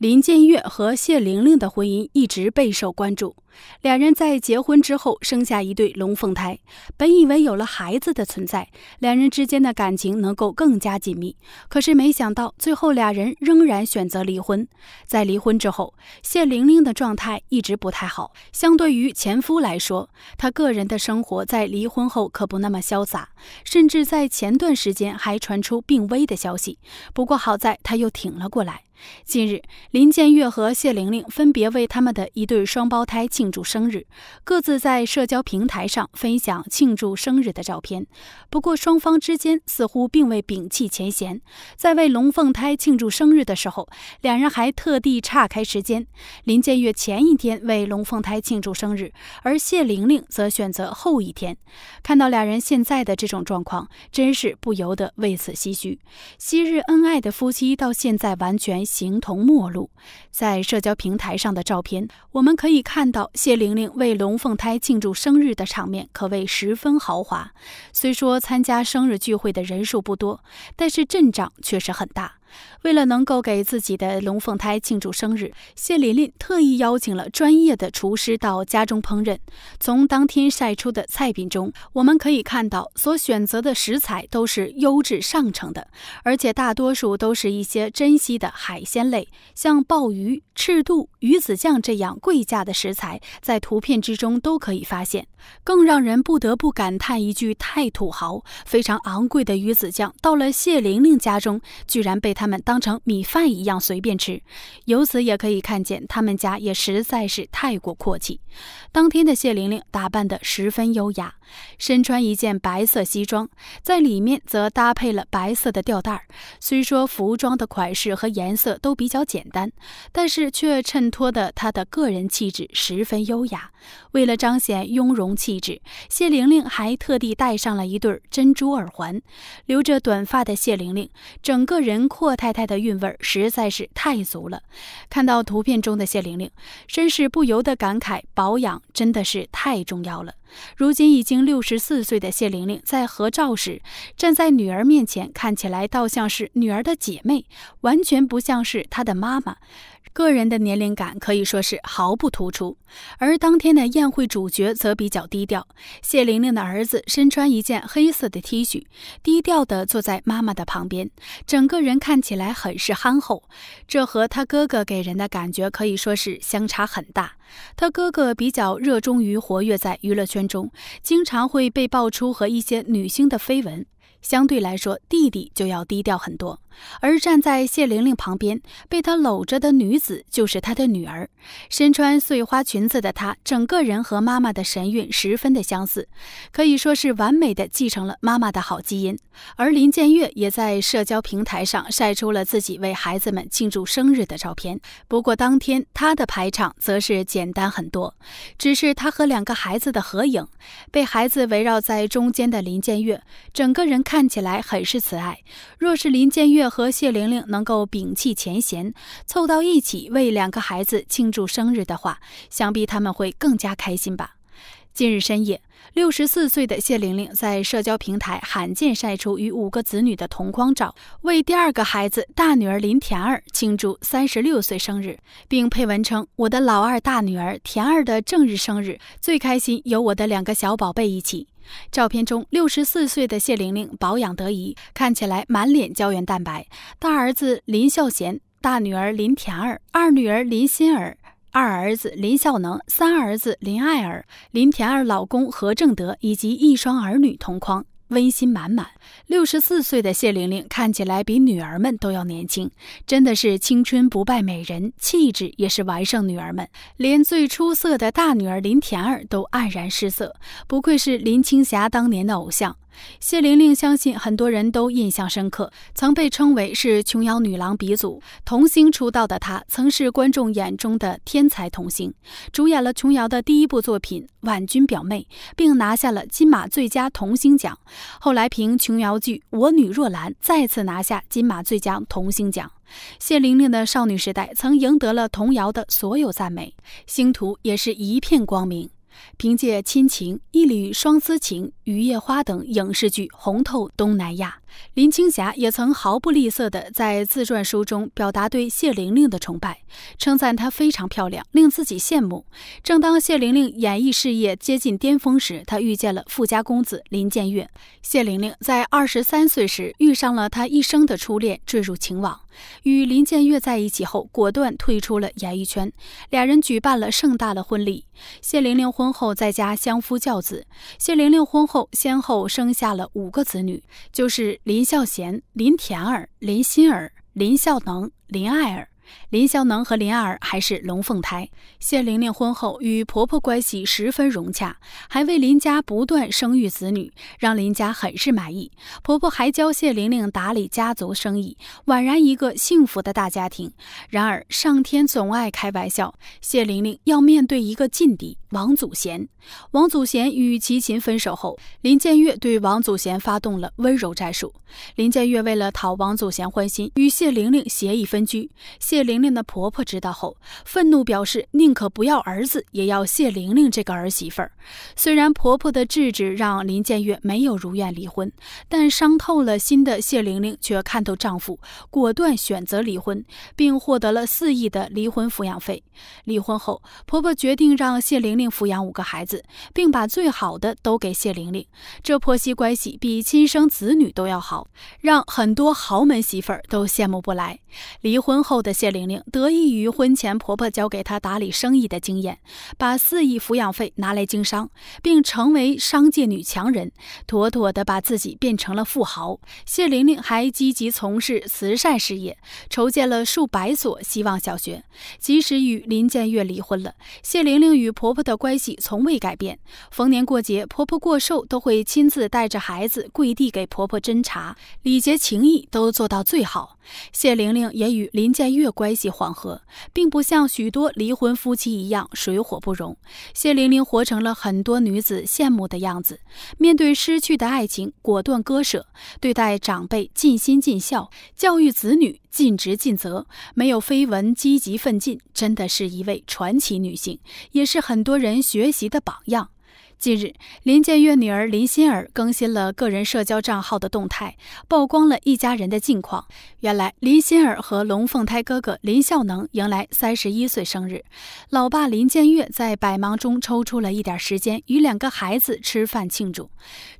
林建岳和谢玲玲的婚姻一直备受关注。两人在结婚之后生下一对龙凤胎，本以为有了孩子的存在，两人之间的感情能够更加紧密。可是没想到，最后俩人仍然选择离婚。在离婚之后，谢玲玲的状态一直不太好。相对于前夫来说，她个人的生活在离婚后可不那么潇洒，甚至在前段时间还传出病危的消息。不过好在她又挺了过来。近日，林建岳和谢玲玲分别为他们的一对双胞胎庆祝生日，各自在社交平台上分享庆祝生日的照片。不过，双方之间似乎并未摒弃前嫌，在为龙凤胎庆祝生日的时候，两人还特地岔开时间。林建岳前一天为龙凤胎庆祝生日，而谢玲玲则选择后一天。看到两人现在的这种状况，真是不由得为此唏嘘。昔日恩爱的夫妻，到现在完全。形同陌路，在社交平台上的照片，我们可以看到谢玲玲为龙凤胎庆祝生日的场面，可谓十分豪华。虽说参加生日聚会的人数不多，但是阵仗确实很大。为了能够给自己的龙凤胎庆祝生日，谢玲玲特意邀请了专业的厨师到家中烹饪。从当天晒出的菜品中，我们可以看到所选择的食材都是优质上乘的，而且大多数都是一些珍稀的海鲜类，像鲍鱼、赤肚、鱼子酱这样贵价的食材，在图片之中都可以发现。更让人不得不感叹一句：太土豪！非常昂贵的鱼子酱到了谢玲玲家中，居然被他们当成米饭一样随便吃，由此也可以看见他们家也实在是太过阔气。当天的谢玲玲打扮得十分优雅，身穿一件白色西装，在里面则搭配了白色的吊带儿。虽说服装的款式和颜色都比较简单，但是却衬托的她的个人气质十分优雅。为了彰显雍容气质，谢玲玲还特地戴上了一对珍珠耳环。留着短发的谢玲玲，整个人廓。霍太太的韵味实在是太足了。看到图片中的谢玲玲，真是不由得感慨：保养真的是太重要了。如今已经六十四岁的谢玲玲，在合照时站在女儿面前，看起来倒像是女儿的姐妹，完全不像是她的妈妈。个人的年龄感可以说是毫不突出，而当天的宴会主角则比较低调。谢玲玲的儿子身穿一件黑色的 T 恤，低调地坐在妈妈的旁边，整个人看起来很是憨厚。这和他哥哥给人的感觉可以说是相差很大。他哥哥比较热衷于活跃在娱乐圈中，经常会被爆出和一些女星的绯闻，相对来说，弟弟就要低调很多。而站在谢玲玲旁边被她搂着的女子，就是她的女儿。身穿碎花裙子的她，整个人和妈妈的神韵十分的相似，可以说是完美的继承了妈妈的好基因。而林建岳也在社交平台上晒出了自己为孩子们庆祝生日的照片。不过当天他的排场则是简单很多，只是他和两个孩子的合影，被孩子围绕在中间的林建岳，整个人看起来很是慈爱。若是林建岳。若和谢玲玲能够摒弃前嫌，凑到一起为两个孩子庆祝生日的话，想必他们会更加开心吧。近日深夜，六十四岁的谢玲玲在社交平台罕见晒出与五个子女的同框照，为第二个孩子大女儿林甜儿庆祝三十六岁生日，并配文称：“我的老二大女儿甜儿的正日生日，最开心有我的两个小宝贝一起。”照片中，六十四岁的谢玲玲保养得宜，看起来满脸胶原蛋白。大儿子林孝贤，大女儿林甜儿，二女儿林心儿，二儿子林孝能，三儿子林爱儿。林甜儿老公何正德以及一双儿女同框。温馨满满。六十四岁的谢玲玲看起来比女儿们都要年轻，真的是青春不败美人，气质也是完胜女儿们。连最出色的大女儿林甜儿都黯然失色，不愧是林青霞当年的偶像。谢玲玲相信很多人都印象深刻，曾被称为是琼瑶女郎鼻祖。童星出道的她，曾是观众眼中的天才童星，主演了琼瑶的第一部作品《婉君表妹》，并拿下了金马最佳童星奖。后来凭琼瑶剧《我女若兰》再次拿下金马最佳童星奖。谢玲玲的少女时代曾赢得了童谣的所有赞美，星途也是一片光明。凭借亲情，《一缕双丝情》《雨夜花》等影视剧红透东南亚。林青霞也曾毫不吝啬地在自传书中表达对谢玲玲的崇拜，称赞她非常漂亮，令自己羡慕。正当谢玲玲演艺事业接近巅峰时，她遇见了富家公子林建岳。谢玲玲在二十三岁时遇上了她一生的初恋，坠入情网。与林建岳在一起后，果断退出了演艺圈。两人举办了盛大的婚礼。谢玲玲婚后在家相夫教子。谢玲玲婚后先后生下了五个子女，就是。林孝贤、林甜儿、林欣儿、林孝能、林爱儿，林孝能和林爱儿还是龙凤胎。谢玲玲婚后与婆婆关系十分融洽，还为林家不断生育子女，让林家很是满意。婆婆还教谢玲玲打理家族生意，宛然一个幸福的大家庭。然而，上天总爱开玩笑，谢玲玲要面对一个劲敌。王祖贤，王祖贤与齐秦分手后，林建岳对王祖贤发动了温柔战术。林建岳为了讨王祖贤欢心，与谢玲玲协议分居。谢玲玲的婆婆知道后，愤怒表示宁可不要儿子，也要谢玲玲这个儿媳妇儿。虽然婆婆的制止让林建岳没有如愿离婚，但伤透了心的谢玲玲却看透丈夫，果断选择离婚，并获得了四亿的离婚抚养费。离婚后，婆婆决定让谢玲。并抚养五个孩子，并把最好的都给谢玲玲，这婆媳关系比亲生子女都要好，让很多豪门媳妇儿都羡慕不来。离婚后的谢玲玲得益于婚前婆婆教给她打理生意的经验，把四亿抚养费拿来经商，并成为商界女强人，妥妥的把自己变成了富豪。谢玲玲还积极从事慈善事业，筹建了数百所希望小学。即使与林建岳离婚了，谢玲玲与婆婆的。的关系从未改变，逢年过节、婆婆过寿，都会亲自带着孩子跪地给婆婆斟茶，礼节情谊都做到最好。谢玲玲也与林建岳关系缓和，并不像许多离婚夫妻一样水火不容。谢玲玲活成了很多女子羡慕的样子，面对失去的爱情果断割舍，对待长辈尽心尽孝，教育子女。尽职尽责，没有绯闻，积极奋进，真的是一位传奇女性，也是很多人学习的榜样。近日，林建岳女儿林心儿更新了个人社交账号的动态，曝光了一家人的近况。原来，林心儿和龙凤胎哥哥林孝能迎来三十一岁生日，老爸林建岳在百忙中抽出了一点时间与两个孩子吃饭庆祝。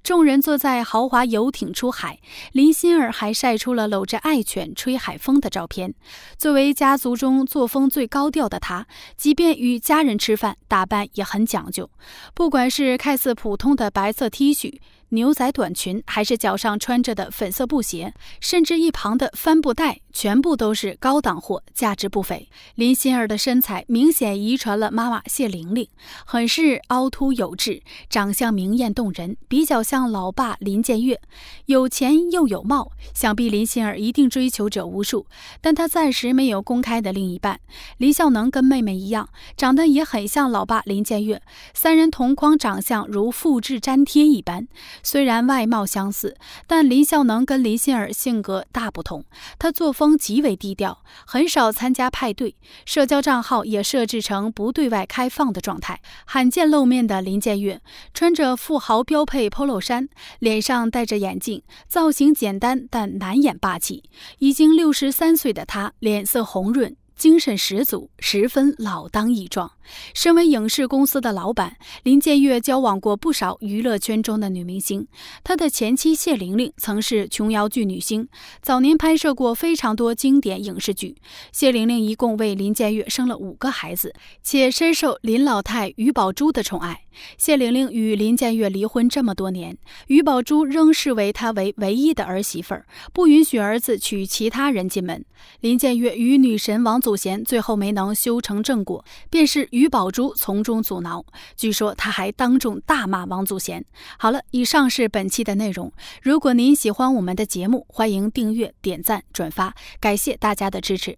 众人坐在豪华游艇出海，林心儿还晒出了搂着爱犬吹海风的照片。作为家族中作风最高调的他，即便与家人吃饭，打扮也很讲究，不管是。是看似普通的白色 T 恤。牛仔短裙，还是脚上穿着的粉色布鞋，甚至一旁的帆布袋，全部都是高档货，价值不菲。林心儿的身材明显遗传了妈妈谢玲玲，很是凹凸有致，长相明艳动人，比较像老爸林建岳，有钱又有貌，想必林心儿一定追求者无数。但她暂时没有公开的另一半。林孝能跟妹妹一样，长得也很像老爸林建岳，三人同框，长相如复制粘贴一般。虽然外貌相似，但林孝能跟林心儿性格大不同。他作风极为低调，很少参加派对，社交账号也设置成不对外开放的状态。罕见露面的林建岳，穿着富豪标配 Polo 衫，脸上戴着眼镜，造型简单但难掩霸气。已经六十三岁的他，脸色红润，精神十足，十分老当益壮。身为影视公司的老板，林建岳交往过不少娱乐圈中的女明星。他的前妻谢玲玲曾是琼瑶剧女星，早年拍摄过非常多经典影视剧。谢玲玲一共为林建岳生了五个孩子，且深受林老太于宝珠的宠爱。谢玲玲与林建岳离婚这么多年，于宝珠仍视为她为唯一的儿媳妇儿，不允许儿子娶其他人进门。林建岳与女神王祖贤最后没能修成正果，便是。于宝珠从中阻挠，据说他还当众大骂王祖贤。好了，以上是本期的内容。如果您喜欢我们的节目，欢迎订阅、点赞、转发，感谢大家的支持。